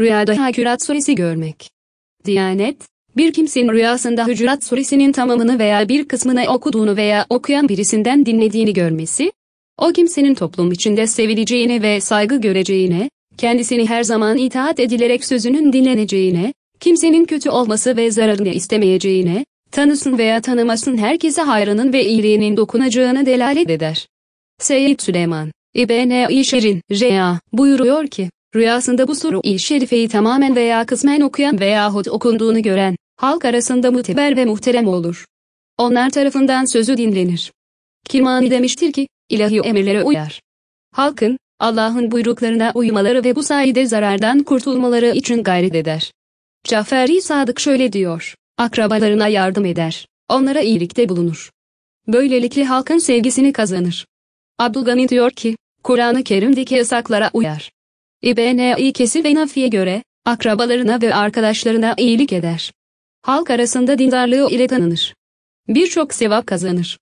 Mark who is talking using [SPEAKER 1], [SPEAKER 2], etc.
[SPEAKER 1] Rüyada Hükürat Suresi görmek. Diyanet, bir kimsenin rüyasında Hücurat Suresinin tamamını veya bir kısmını okuduğunu veya okuyan birisinden dinlediğini görmesi, o kimsenin toplum içinde sevileceğine ve saygı göreceğine, kendisini her zaman itaat edilerek sözünün dinleneceğine, kimsenin kötü olması ve zararını istemeyeceğine, tanısın veya tanımasın herkese hayrının ve iyiliğinin dokunacağına delalet eder. Seyyid Süleyman, İbn-i Şerin, Rea, buyuruyor ki, Rüyasında bu soru i şerifeyi tamamen veya kısmen okuyan veyahut okunduğunu gören, halk arasında muteber ve muhterem olur. Onlar tarafından sözü dinlenir. Kirmani demiştir ki, ilahi emirlere uyar. Halkın, Allah'ın buyruklarına uymaları ve bu sayede zarardan kurtulmaları için gayret eder. Caferi Sadık şöyle diyor, akrabalarına yardım eder, onlara iyilikte bulunur. Böylelikle halkın sevgisini kazanır. Abdülgani diyor ki, Kur'an-ı Kerim'deki yasaklara uyar. İbn İkesi ve nafiye göre, akrabalarına ve arkadaşlarına iyilik eder. Halk arasında dindarlığı ile tanınır. Birçok sevap kazanır.